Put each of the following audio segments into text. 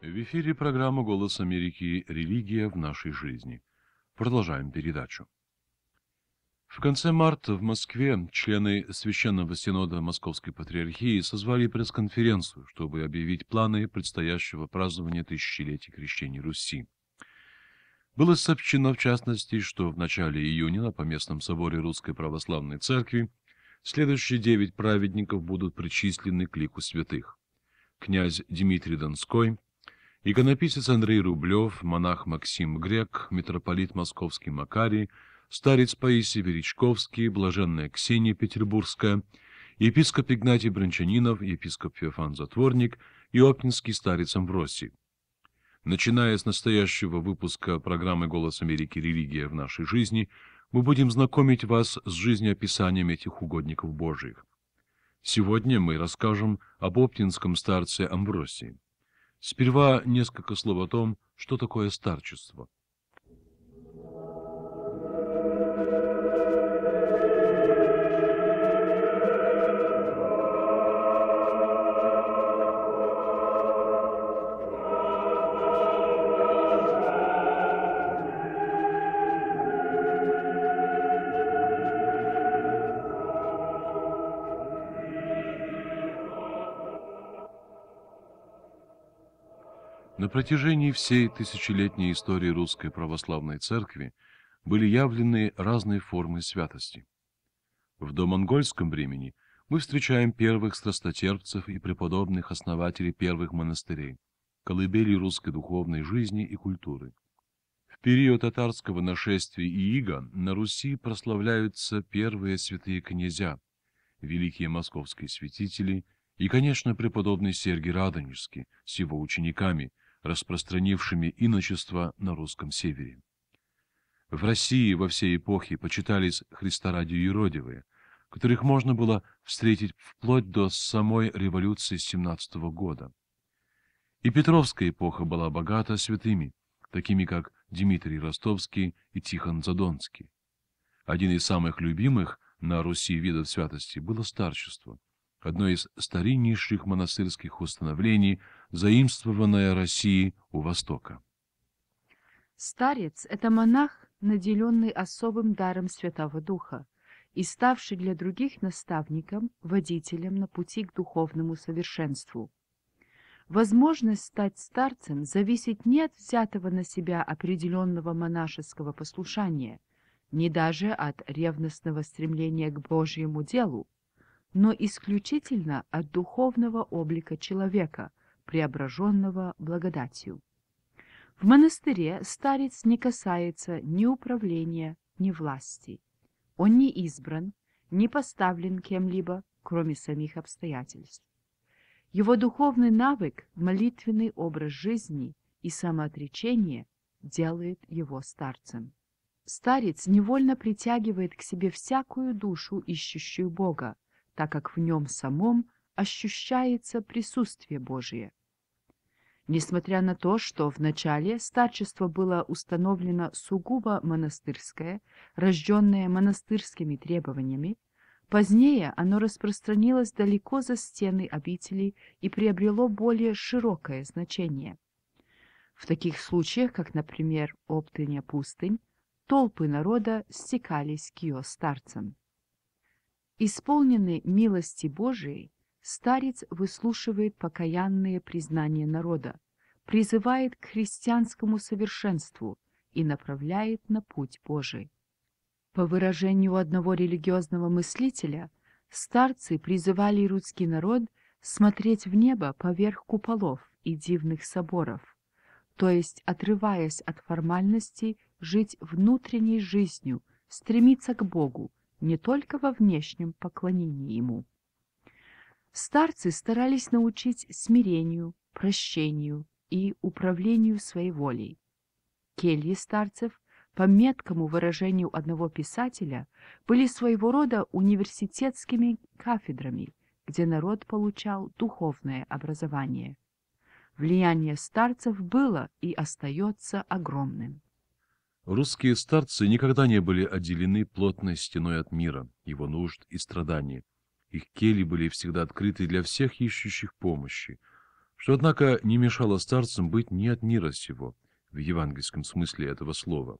В эфире программа «Голос Америки. Религия в нашей жизни». Продолжаем передачу. В конце марта в Москве члены Священного Синода Московской Патриархии созвали пресс-конференцию, чтобы объявить планы предстоящего празднования тысячелетия крещения Руси. Было сообщено, в частности, что в начале июня на Поместном соборе Русской Православной Церкви следующие девять праведников будут причислены к лику святых. Князь Дмитрий Донской – иконописец Андрей Рублев, монах Максим Грек, митрополит Московский Макарий, старец Паисий Веричковский, блаженная Ксения Петербургская, епископ Игнатий Брончанинов, епископ Феофан Затворник и оптинский старец Амвросий. Начиная с настоящего выпуска программы «Голос Америки. Религия в нашей жизни», мы будем знакомить вас с жизнеописанием этих угодников Божьих. Сегодня мы расскажем об оптинском старце Амвросии. Сперва несколько слов о том, что такое старчество. На протяжении всей тысячелетней истории Русской Православной Церкви были явлены разные формы святости. В домонгольском времени мы встречаем первых страстотерпцев и преподобных основателей первых монастырей, колыбели русской духовной жизни и культуры. В период татарского нашествия и Иига на Руси прославляются первые святые князья, великие московские святители и, конечно, преподобный Сергий Радонежский с его учениками – распространившими иночество на русском севере. В России во всей эпохе почитались христорадии юродивые, которых можно было встретить вплоть до самой революции 17 -го года. И Петровская эпоха была богата святыми, такими как Дмитрий Ростовский и Тихон Задонский. Один из самых любимых на Руси видов святости было старчество – одно из стариннейших монастырских установлений, заимствованное Россией у Востока. Старец — это монах, наделенный особым даром Святого Духа и ставший для других наставником, водителем на пути к духовному совершенству. Возможность стать старцем зависит не от взятого на себя определенного монашеского послушания, не даже от ревностного стремления к Божьему делу, но исключительно от духовного облика человека, преображенного благодатью. В монастыре старец не касается ни управления, ни власти. Он не избран, не поставлен кем-либо, кроме самих обстоятельств. Его духовный навык, молитвенный образ жизни и самоотречение делает его старцем. Старец невольно притягивает к себе всякую душу, ищущую Бога, так как в нем самом ощущается присутствие Божие. Несмотря на то, что вначале старчество было установлено сугубо монастырское, рожденное монастырскими требованиями, позднее оно распространилось далеко за стены обителей и приобрело более широкое значение. В таких случаях, как, например, Оптыня пустынь, толпы народа стекались к ее старцам. Исполненный милости Божией, старец выслушивает покаянные признания народа, призывает к христианскому совершенству и направляет на путь Божий. По выражению одного религиозного мыслителя, старцы призывали русский народ смотреть в небо поверх куполов и дивных соборов, то есть, отрываясь от формальностей, жить внутренней жизнью, стремиться к Богу, не только во внешнем поклонении ему. Старцы старались научить смирению, прощению и управлению своей волей. Кельи старцев, по меткому выражению одного писателя, были своего рода университетскими кафедрами, где народ получал духовное образование. Влияние старцев было и остается огромным. Русские старцы никогда не были отделены плотной стеной от мира, его нужд и страданий. Их кельи были всегда открыты для всех ищущих помощи, что, однако, не мешало старцам быть не от мира сего, в евангельском смысле этого слова.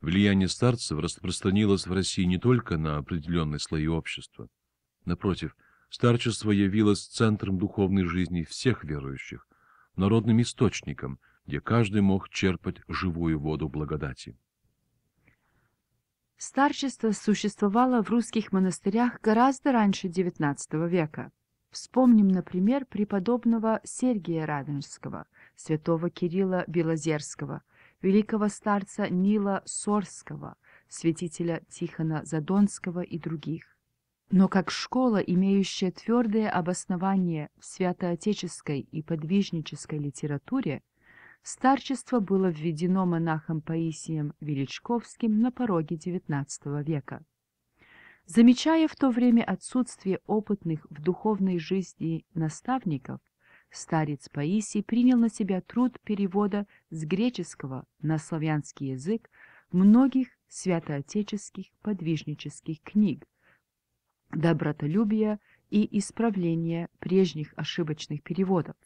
Влияние старцев распространилось в России не только на определенные слои общества. Напротив, старчество явилось центром духовной жизни всех верующих, народным источником – где каждый мог черпать живую воду благодати. Старчество существовало в русских монастырях гораздо раньше XIX века. Вспомним, например, преподобного Сергия Радонежского, святого Кирилла Белозерского, великого старца Нила Сорского, святителя Тихона Задонского и других. Но как школа, имеющая твердое обоснование в святоотеческой и подвижнической литературе, старчество было введено монахом Паисием Величковским на пороге XIX века. Замечая в то время отсутствие опытных в духовной жизни наставников, старец Паисий принял на себя труд перевода с греческого на славянский язык многих святоотеческих подвижнических книг, добротолюбия и исправления прежних ошибочных переводов.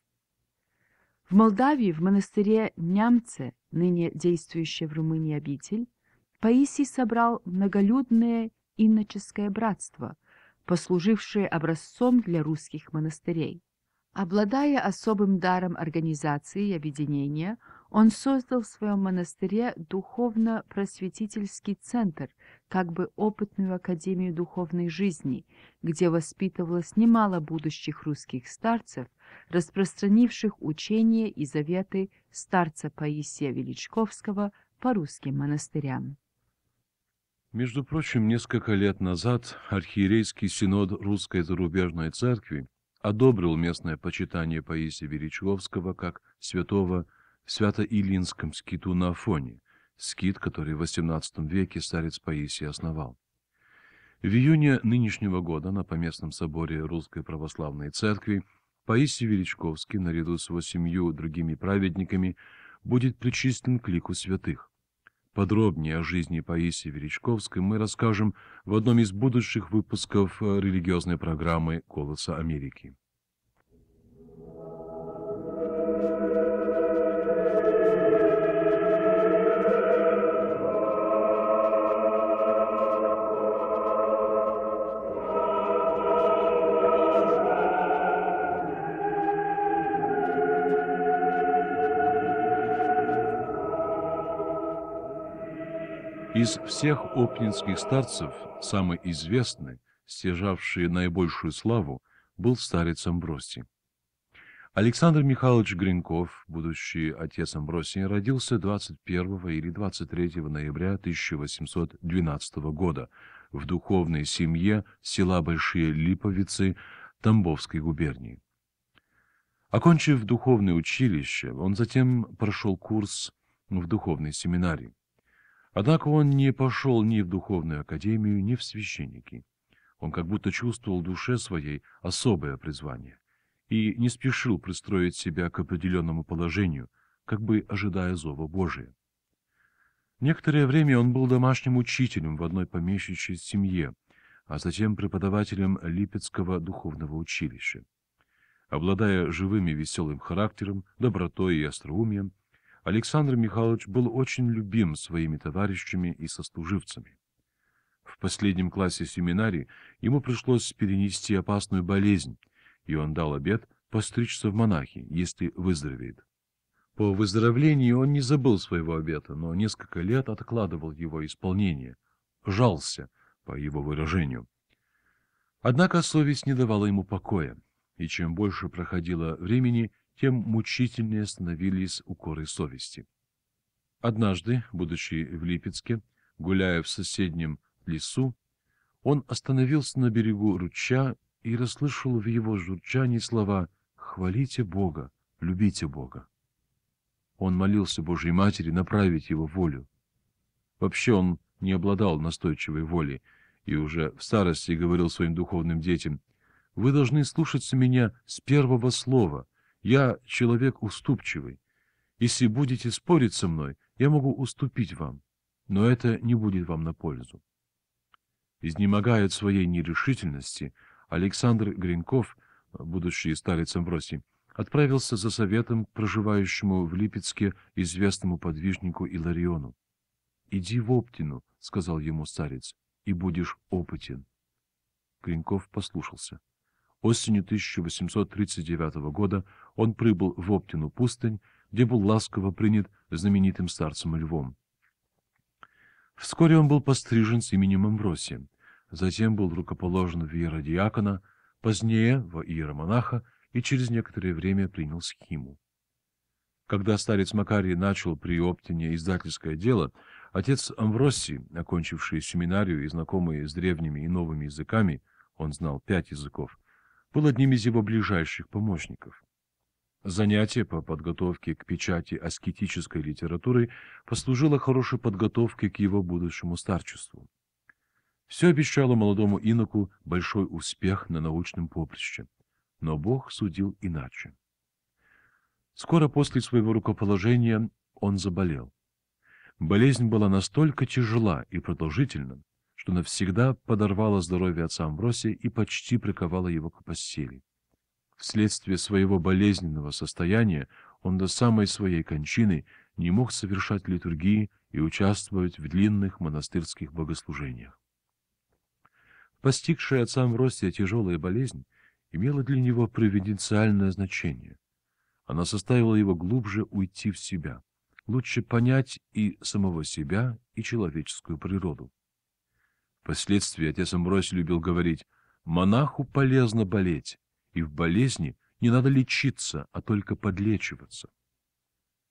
В Молдавии, в монастыре Нямце, ныне действующая в Румынии обитель, Паисий собрал многолюдное иноческое братство, послужившее образцом для русских монастырей. Обладая особым даром организации и объединения, он создал в своем монастыре духовно-просветительский центр, как бы опытную академию духовной жизни, где воспитывалось немало будущих русских старцев, распространивших учения и заветы старца Паисия Величковского по русским монастырям. Между прочим, несколько лет назад архиерейский синод Русской зарубежной церкви одобрил местное почитание Паисия Величковского как святого в Свято-Ильинском скиту на Афоне, скит, который в XVIII веке старец Паисий основал. В июне нынешнего года на Поместном соборе Русской Православной Церкви Паисий Величковский, наряду с его семью другими праведниками, будет причислен к лику святых. Подробнее о жизни Паисии Величковской мы расскажем в одном из будущих выпусков религиозной программы «Голоса Америки». Из всех оптинских старцев самый известный, стяжавший наибольшую славу, был старец Амбросий. Александр Михайлович Гринков, будущий отец Амбросий, родился 21 или 23 ноября 1812 года в духовной семье села Большие Липовицы Тамбовской губернии. Окончив духовное училище, он затем прошел курс в духовной семинарии. Однако он не пошел ни в духовную академию, ни в священники. Он как будто чувствовал в душе своей особое призвание и не спешил пристроить себя к определенному положению, как бы ожидая зова Божия. Некоторое время он был домашним учителем в одной помещичьей семье, а затем преподавателем Липецкого духовного училища. Обладая живым и веселым характером, добротой и остроумием, Александр Михайлович был очень любим своими товарищами и сослуживцами. В последнем классе семинарии ему пришлось перенести опасную болезнь, и он дал обет постричься в монахи, если выздоровеет. По выздоровлении он не забыл своего обета, но несколько лет откладывал его исполнение, жался, по его выражению. Однако совесть не давала ему покоя, и чем больше проходило времени, тем мучительнее становились укоры совести. Однажды, будучи в Липецке, гуляя в соседнем лесу, он остановился на берегу ручья и расслышал в его журчании слова «Хвалите Бога, любите Бога». Он молился Божьей Матери направить его волю. Вообще он не обладал настойчивой волей и уже в старости говорил своим духовным детям, «Вы должны слушаться меня с первого слова, я человек уступчивый. Если будете спорить со мной, я могу уступить вам, но это не будет вам на пользу. Изнемогая от своей нерешительности, Александр Гринков, будучи старец Амбросий, отправился за советом к проживающему в Липецке известному подвижнику Илариону. «Иди в Оптину», — сказал ему старец, — «и будешь опытен». Гринков послушался. Осенью 1839 года он прибыл в Оптину пустынь, где был ласково принят знаменитым старцем Львом. Вскоре он был пострижен с именем Амвросия, затем был рукоположен в иеродиакона, позднее в иеромонаха и через некоторое время принял схиму. Когда старец Макарий начал при Оптине издательское дело, отец Амвросий, окончивший семинарию и знакомый с древними и новыми языками, он знал пять языков, был одним из его ближайших помощников. Занятие по подготовке к печати аскетической литературы послужило хорошей подготовкой к его будущему старчеству. Все обещало молодому иноку большой успех на научном поприще, но Бог судил иначе. Скоро после своего рукоположения он заболел. Болезнь была настолько тяжела и продолжительна, что навсегда подорвало здоровье отца Амбросия и почти приковало его к постели. Вследствие своего болезненного состояния он до самой своей кончины не мог совершать литургии и участвовать в длинных монастырских богослужениях. Постигшая отца Амбросия тяжелая болезнь имела для него провиденциальное значение. Она составила его глубже уйти в себя, лучше понять и самого себя, и человеческую природу. Впоследствии отец Амбросий любил говорить, монаху полезно болеть, и в болезни не надо лечиться, а только подлечиваться.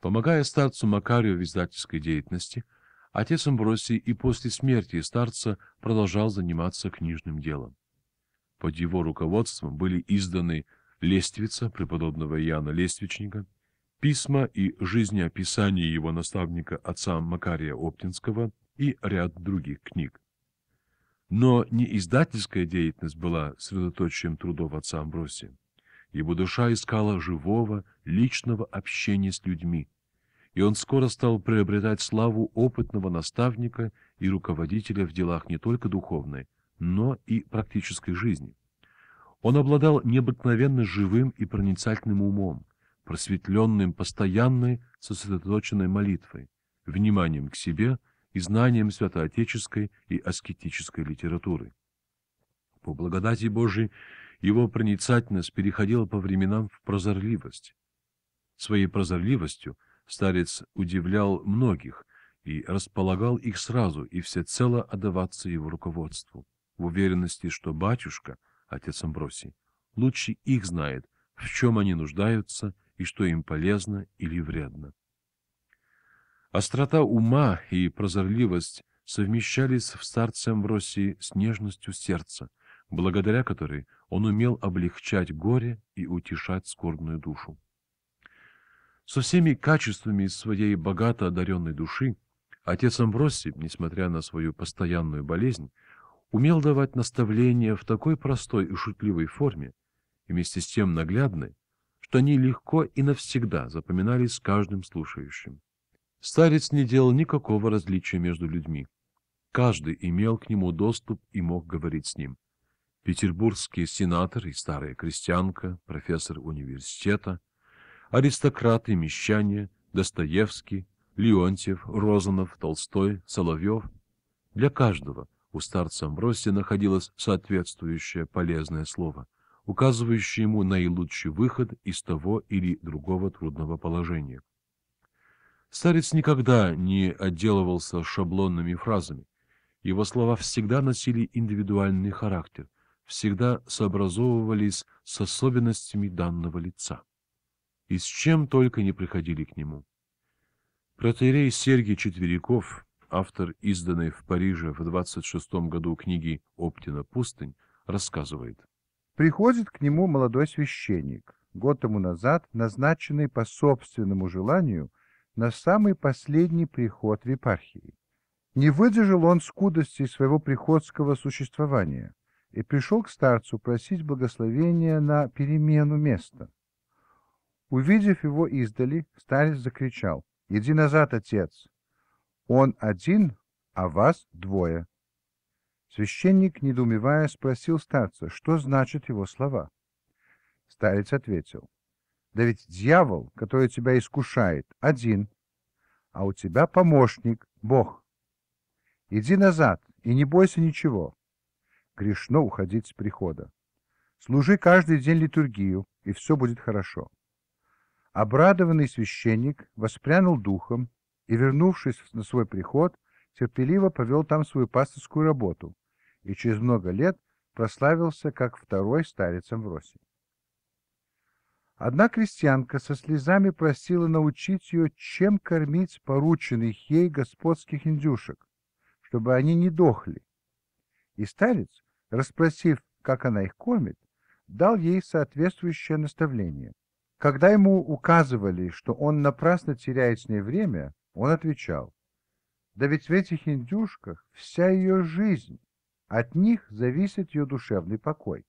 Помогая старцу Макарию в издательской деятельности, отец Амбросий и после смерти старца продолжал заниматься книжным делом. Под его руководством были изданы «Лествица» преподобного Яна Лествичника, письма и жизнеописание его наставника отца Макария Оптинского и ряд других книг. Но не издательская деятельность была средоточием трудов отца Амбросия. Его душа искала живого, личного общения с людьми, и он скоро стал приобретать славу опытного наставника и руководителя в делах не только духовной, но и практической жизни. Он обладал необыкновенно живым и проницательным умом, просветленным постоянной сосредоточенной молитвой, вниманием к себе – и знанием святоотеческой и аскетической литературы. По благодати Божией его проницательность переходила по временам в прозорливость. Своей прозорливостью старец удивлял многих и располагал их сразу и всецело отдаваться его руководству, в уверенности, что батюшка, отец Амбросий, лучше их знает, в чем они нуждаются и что им полезно или вредно. Острота ума и прозорливость совмещались в старце в с нежностью сердца, благодаря которой он умел облегчать горе и утешать скорбную душу. Со всеми качествами своей богато одаренной души отец Амбросий, несмотря на свою постоянную болезнь, умел давать наставления в такой простой и шутливой форме, и вместе с тем наглядной, что они легко и навсегда запоминались каждым слушающим. Старец не делал никакого различия между людьми. Каждый имел к нему доступ и мог говорить с ним. Петербургский сенатор и старая крестьянка, профессор университета, аристократы, мещане, Достоевский, Леонтьев, Розанов, Толстой, Соловьев. Для каждого у старца Амбросия находилось соответствующее полезное слово, указывающее ему наилучший выход из того или другого трудного положения. Старец никогда не отделывался шаблонными фразами. Его слова всегда носили индивидуальный характер, всегда сообразовывались с особенностями данного лица. И с чем только не приходили к нему. Протеерей Сергий Четверяков, автор изданной в Париже в 26 году книги «Оптина пустынь», рассказывает. Приходит к нему молодой священник, год тому назад, назначенный по собственному желанию – на самый последний приход в епархии. Не выдержал он скудости своего приходского существования и пришел к старцу просить благословения на перемену места. Увидев его издали, старец закричал «Иди назад, отец! Он один, а вас двое!» Священник, недоумевая, спросил старца, что значат его слова. Старец ответил да ведь дьявол, который тебя искушает, один, а у тебя помощник, Бог. Иди назад и не бойся ничего. Грешно уходить с прихода. Служи каждый день литургию, и все будет хорошо. Обрадованный священник воспрянул духом и, вернувшись на свой приход, терпеливо повел там свою пасторскую работу и через много лет прославился как второй старец Амвросий. Одна крестьянка со слезами просила научить ее, чем кормить порученных ей господских индюшек, чтобы они не дохли. И старец, расспросив, как она их кормит, дал ей соответствующее наставление. Когда ему указывали, что он напрасно теряет с ней время, он отвечал, «Да ведь в этих индюшках вся ее жизнь, от них зависит ее душевный покой,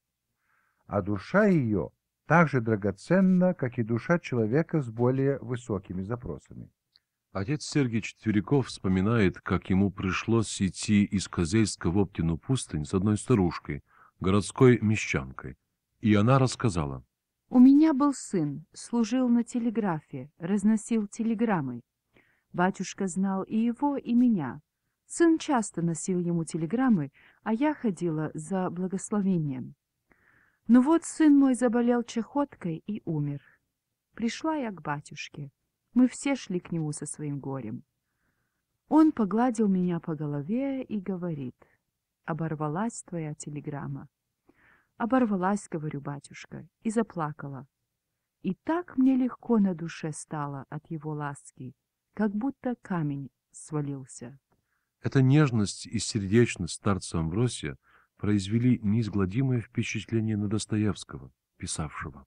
а душа ее — так же драгоценна, как и душа человека с более высокими запросами. Отец Сергей Четверяков вспоминает, как ему пришлось идти из Козельска в Оптину пустынь с одной старушкой, городской мещанкой. И она рассказала. «У меня был сын, служил на телеграфе, разносил телеграммы. Батюшка знал и его, и меня. Сын часто носил ему телеграммы, а я ходила за благословением. Ну вот сын мой заболел чехоткой и умер. Пришла я к батюшке. Мы все шли к нему со своим горем. Он погладил меня по голове и говорит, «Оборвалась твоя телеграмма». «Оборвалась, — говорю, батюшка, — и заплакала. И так мне легко на душе стало от его ласки, как будто камень свалился». Эта нежность и сердечность старца Амвросия — произвели неизгладимое впечатление на Достоевского, писавшего.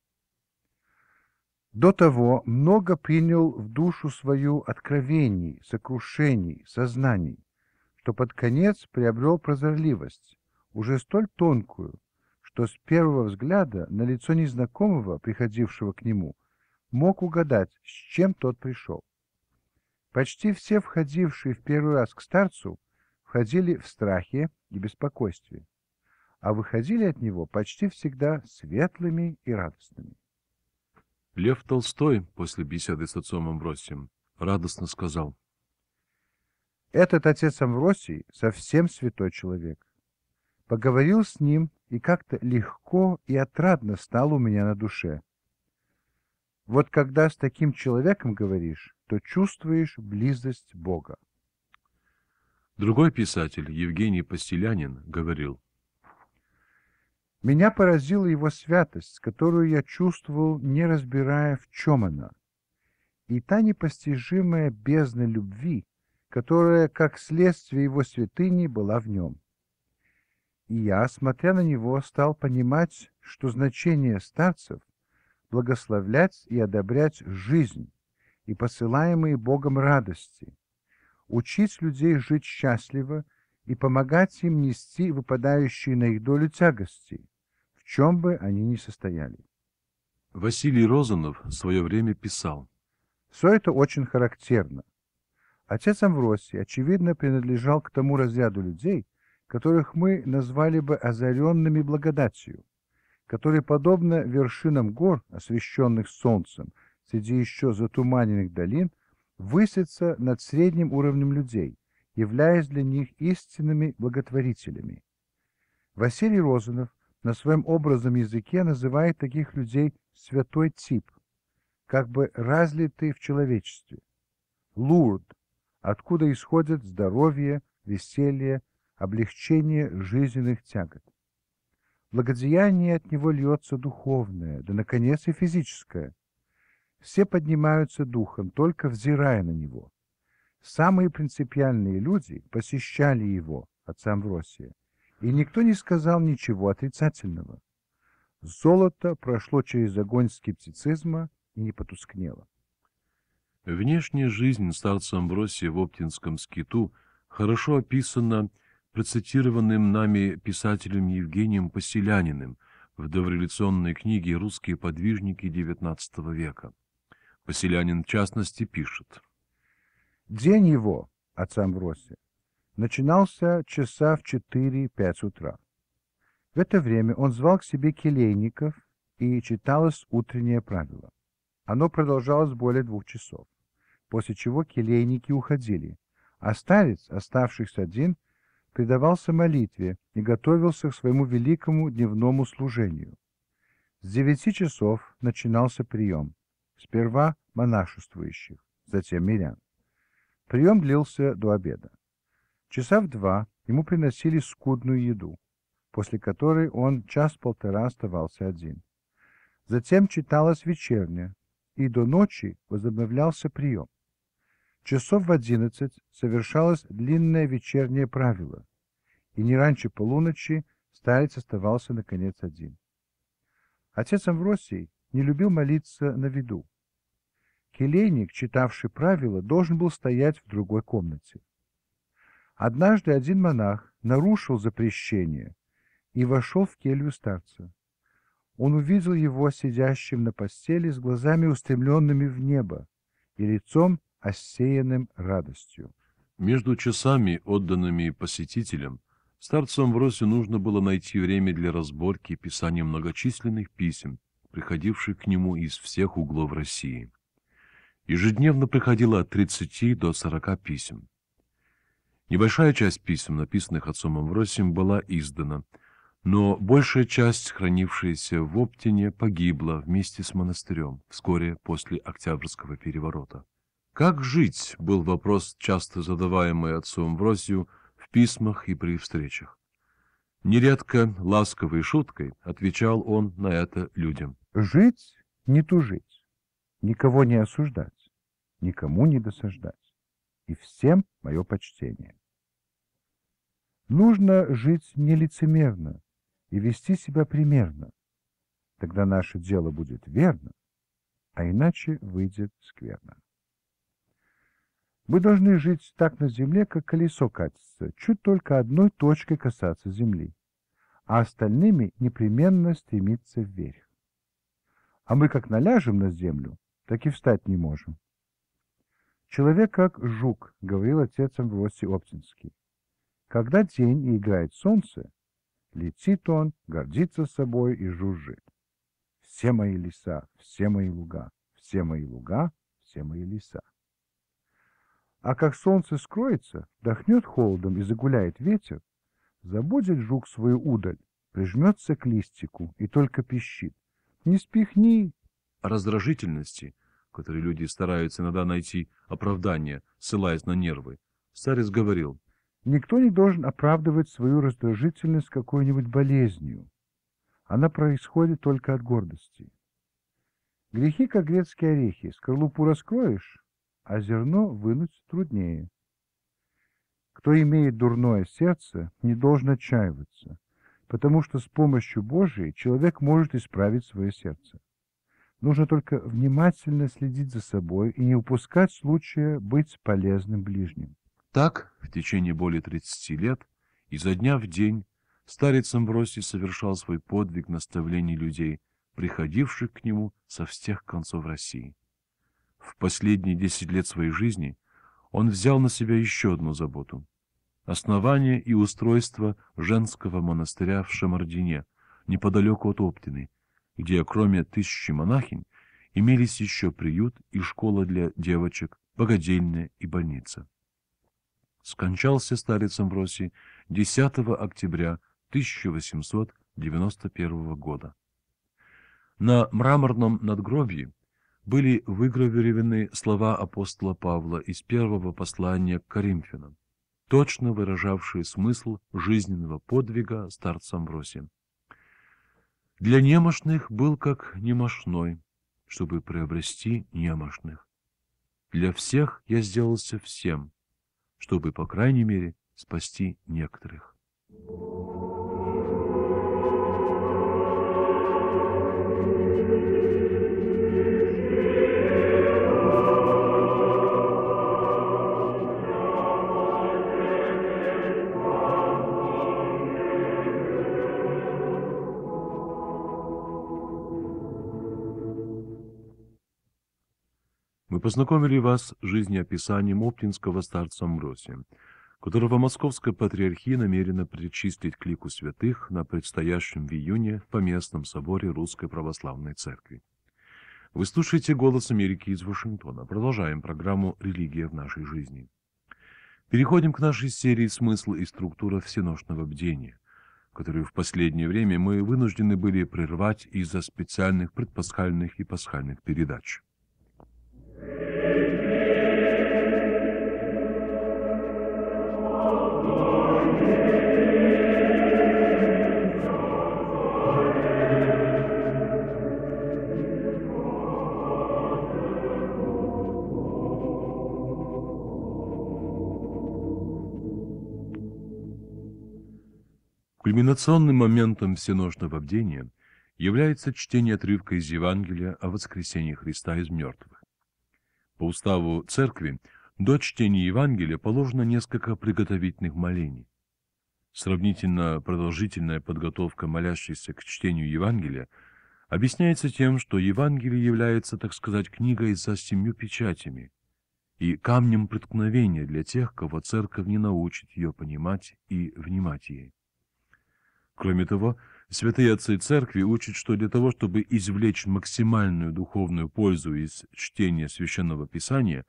До того много принял в душу свою откровений, сокрушений, сознаний, что под конец приобрел прозорливость, уже столь тонкую, что с первого взгляда на лицо незнакомого, приходившего к нему, мог угадать, с чем тот пришел. Почти все входившие в первый раз к старцу входили в страхе и беспокойстве а выходили от него почти всегда светлыми и радостными. Лев Толстой после беседы с отцом Амбросием радостно сказал. Этот отец Амбросий совсем святой человек. Поговорил с ним, и как-то легко и отрадно стало у меня на душе. Вот когда с таким человеком говоришь, то чувствуешь близость Бога. Другой писатель, Евгений Постелянин, говорил, меня поразила его святость, которую я чувствовал, не разбирая, в чем она, и та непостижимая бездна любви, которая, как следствие его святыни, была в нем. И я, смотря на него, стал понимать, что значение старцев — благословлять и одобрять жизнь и посылаемые Богом радости, учить людей жить счастливо и помогать им нести выпадающие на их долю тягости, чем бы они ни состояли. Василий Розанов в свое время писал. Все это очень характерно. Отец Амвросий, очевидно, принадлежал к тому разряду людей, которых мы назвали бы озаренными благодатью, которые, подобно вершинам гор, освещенных солнцем, среди еще затуманенных долин, высятся над средним уровнем людей, являясь для них истинными благотворителями. Василий Розанов на своем образном языке называет таких людей «святой тип», как бы разлитый в человечестве. Лурд, откуда исходит здоровье, веселье, облегчение жизненных тягот. Благодеяние от него льется духовное, да, наконец, и физическое. Все поднимаются духом, только взирая на него. Самые принципиальные люди посещали его, отца Амвросия, и никто не сказал ничего отрицательного. Золото прошло через огонь скептицизма и не потускнело. Внешняя жизнь старца Амбросия в Оптинском скиту хорошо описана процитированным нами писателем Евгением Поселяниным в дореволюционной книге «Русские подвижники XIX века». Поселянин, в частности, пишет. День его, отца Амбросия, начинался часа в 4-5 утра. В это время он звал к себе келейников и читалось утреннее правило. Оно продолжалось более двух часов, после чего келейники уходили, а старец, оставшихся один, предавался молитве и готовился к своему великому дневному служению. С девяти часов начинался прием, сперва монашествующих, затем мирян. Прием длился до обеда. Часа в два ему приносили скудную еду, после которой он час-полтора оставался один. Затем читалась вечерня, и до ночи возобновлялся прием. Часов в одиннадцать совершалось длинное вечернее правило, и не раньше полуночи старец оставался наконец один. Отец Амвросий не любил молиться на виду. Келейник, читавший правила, должен был стоять в другой комнате. Однажды один монах нарушил запрещение и вошел в келью старца. Он увидел его сидящим на постели с глазами устремленными в небо и лицом осеянным радостью. Между часами, отданными посетителям, старцу Амвросию нужно было найти время для разборки и писания многочисленных писем, приходивших к нему из всех углов России. Ежедневно приходило от 30 до 40 писем. Небольшая часть писем, написанных отцом Авросием, была издана, но большая часть, хранившаяся в Оптине, погибла вместе с монастырем вскоре после Октябрьского переворота. Как жить был вопрос, часто задаваемый отцом Авросию в письмах и при встречах. Нередко ласковой шуткой отвечал он на это людям. «Жить, не тужить, никого не осуждать, никому не досаждать и всем мое почтение. Нужно жить нелицемерно и вести себя примерно. Тогда наше дело будет верно, а иначе выйдет скверно. Мы должны жить так на земле, как колесо катится, чуть только одной точкой касаться земли, а остальными непременно стремиться вверх. А мы как наляжем на землю, так и встать не можем. Человек как жук, говорил отец Амвросий Оптинский. Когда день и играет солнце, летит он, гордится собой и жужжит. Все мои леса, все мои луга, все мои луга, все мои леса. А как солнце скроется, вдохнет холодом и загуляет ветер, забудет жук свою удаль, прижмется к листику и только пищит. Не спихни! раздражительности – которой люди стараются иногда найти оправдание, ссылаясь на нервы. Старец говорил, «Никто не должен оправдывать свою раздражительность какой-нибудь болезнью. Она происходит только от гордости. Грехи, как грецкие орехи, скорлупу раскроешь, а зерно вынуть труднее. Кто имеет дурное сердце, не должен отчаиваться, потому что с помощью Божией человек может исправить свое сердце. Нужно только внимательно следить за собой и не упускать случая быть полезным ближним. Так, в течение более 30 лет, изо дня в день, старец Амбросий совершал свой подвиг наставлений людей, приходивших к нему со всех концов России. В последние 10 лет своей жизни он взял на себя еще одну заботу – основание и устройство женского монастыря в Шамардине, неподалеку от Оптины, где кроме тысячи монахинь имелись еще приют и школа для девочек, богадельня и больница. Скончался старец Амвросий 10 октября 1891 года. На мраморном надгробии были выгравированы слова апостола Павла из первого послания к Коринфянам, точно выражавшие смысл жизненного подвига старца Амвросия для немощных был как немощной, чтобы приобрести немощных. Для всех я сделался всем, чтобы, по крайней мере, спасти некоторых. Thank you. познакомили вас с жизнеописанием оптинского старца Амбросия, которого Московская Патриархия намерена причислить к лику святых на предстоящем в июне по местном соборе Русской Православной Церкви. Вы слушаете «Голос Америки» из Вашингтона. Продолжаем программу «Религия в нашей жизни». Переходим к нашей серии «Смысл и структура всеношного бдения», которую в последнее время мы вынуждены были прервать из-за специальных предпасхальных и пасхальных передач. Кульминационным моментом всеношного бдения является чтение отрывка из Евангелия о воскресении Христа из мертвых. По уставу церкви до чтения Евангелия положено несколько приготовительных молений. Сравнительно продолжительная подготовка молящейся к чтению Евангелия объясняется тем, что Евангелие является, так сказать, книгой со семью печатями и камнем преткновения для тех, кого церковь не научит ее понимать и внимать ей. Кроме того, святые отцы церкви учат, что для того, чтобы извлечь максимальную духовную пользу из чтения священного писания,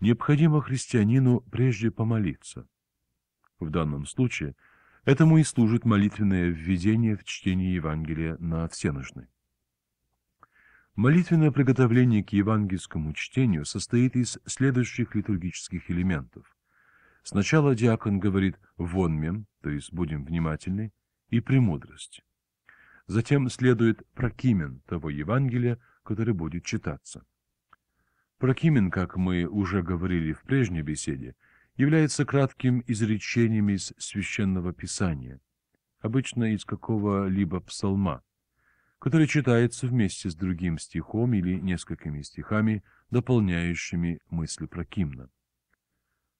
необходимо христианину прежде помолиться. В данном случае этому и служит молитвенное введение в чтение Евангелия на всеножной. Молитвенное приготовление к евангельскому чтению состоит из следующих литургических элементов. Сначала диакон говорит «вонмем», то есть «будем внимательны», и премудрость. Затем следует прокимен того Евангелия, который будет читаться. Прокимен, как мы уже говорили в прежней беседе, является кратким изречением из Священного Писания, обычно из какого-либо псалма, который читается вместе с другим стихом или несколькими стихами, дополняющими мысли Прокимна.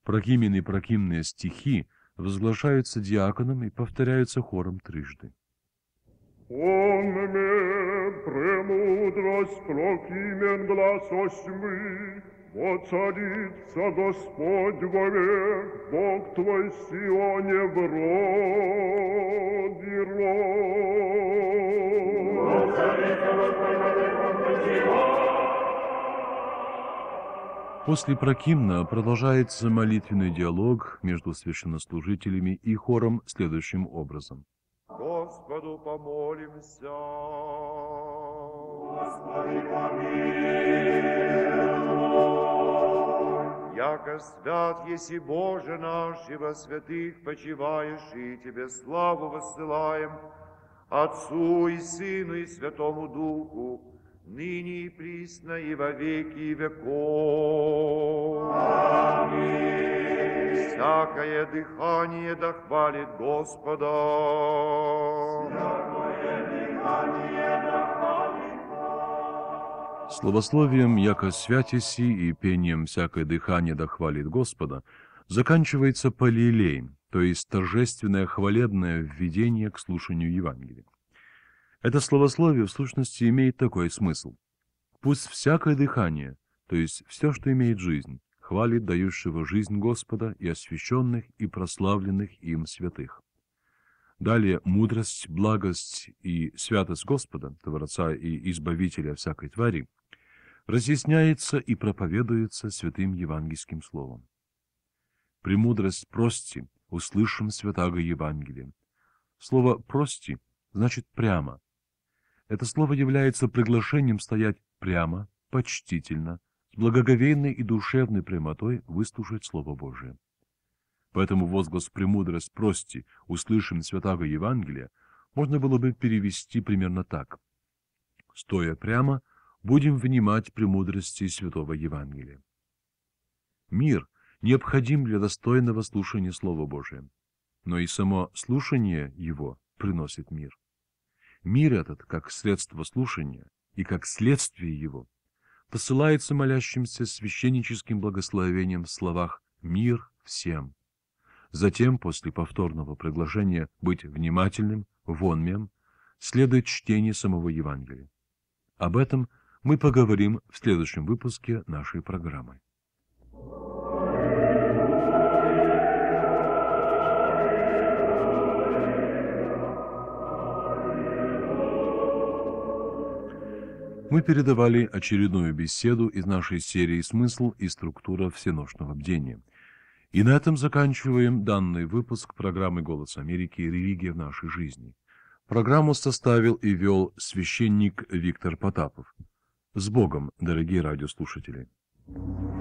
Прокимен и прокимные стихи – возглашаются диаконом и повторяются хором трижды. Он мне премудрость прокимен гласосьмы, Воцарится Господь вовек, Бог твой Сионе в роде род. Воцарится Господь После прокимна продолжается молитвенный диалог между священнослужителями и хором следующим образом. Господу помолимся. Господи помилуй. Яко свят еси Боже наш, и во святых почиваешь, и Тебе славу высылаем, Отцу и Сыну и Святому Духу, ныне и присно и во веки веков. Аминь. Всякое дыхание дохвалит Господа. Всякое дыхание дохвалит Господа. Словословием «Яко святиси» и пением «Всякое дыхание дохвалит Господа» заканчивается полилей, то есть торжественное хвалебное введение к слушанию Евангелия. Это словословие в сущности имеет такой смысл. Пусть всякое дыхание, то есть все, что имеет жизнь, хвалит дающего жизнь Господа и освященных и прославленных им святых. Далее мудрость, благость и святость Господа, Творца и Избавителя всякой твари, разъясняется и проповедуется святым евангельским словом. Премудрость прости, услышим святаго Евангелия. Слово «прости» значит «прямо», это слово является приглашением стоять прямо, почтительно, с благоговейной и душевной прямотой выслушать Слово Божие. Поэтому возглас «Премудрость прости, услышим Святаго Евангелия» можно было бы перевести примерно так. «Стоя прямо, будем внимать премудрости Святого Евангелия». Мир необходим для достойного слушания Слова Божия, но и само слушание его приносит мир. Мир этот, как средство слушания и как следствие его, посылается молящимся священническим благословением в словах «мир всем». Затем, после повторного приглашения быть внимательным, вонмем, следует чтение самого Евангелия. Об этом мы поговорим в следующем выпуске нашей программы. Thank you. мы передавали очередную беседу из нашей серии «Смысл и структура всеношного бдения». И на этом заканчиваем данный выпуск программы «Голос Америки. Религия в нашей жизни». Программу составил и вел священник Виктор Потапов. С Богом, дорогие радиослушатели! Thank you.